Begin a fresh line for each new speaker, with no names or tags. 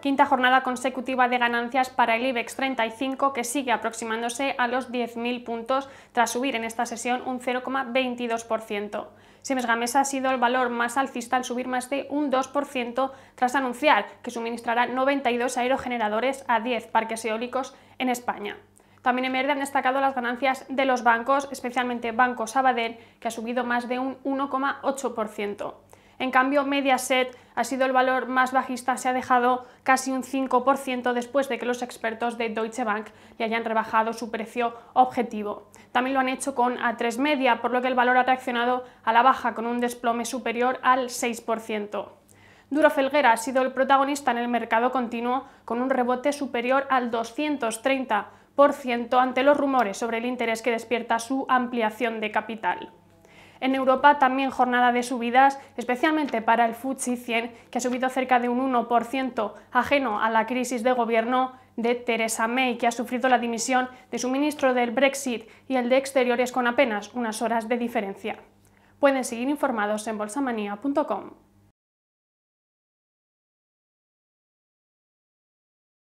Quinta jornada consecutiva de ganancias para el IBEX 35 que sigue aproximándose a los 10.000 puntos tras subir en esta sesión un 0,22%. Siemens Gamesa ha sido el valor más alcista al subir más de un 2% tras anunciar que suministrará 92 aerogeneradores a 10 parques eólicos en España. También en verde han destacado las ganancias de los bancos, especialmente Banco Sabadell, que ha subido más de un 1,8%. En cambio, Mediaset ha sido el valor más bajista, se ha dejado casi un 5% después de que los expertos de Deutsche Bank le hayan rebajado su precio objetivo. También lo han hecho con A3 Media, por lo que el valor ha reaccionado a la baja con un desplome superior al 6%. Duro Felguera ha sido el protagonista en el mercado continuo con un rebote superior al 230% ante los rumores sobre el interés que despierta su ampliación de capital. En Europa también jornada de subidas, especialmente para el FTSE 100, que ha subido cerca de un 1% ajeno a la crisis de gobierno de Theresa May, que ha sufrido la dimisión de su ministro del Brexit y el de Exteriores con apenas unas horas de diferencia. Pueden seguir informados en bolsamanía.com.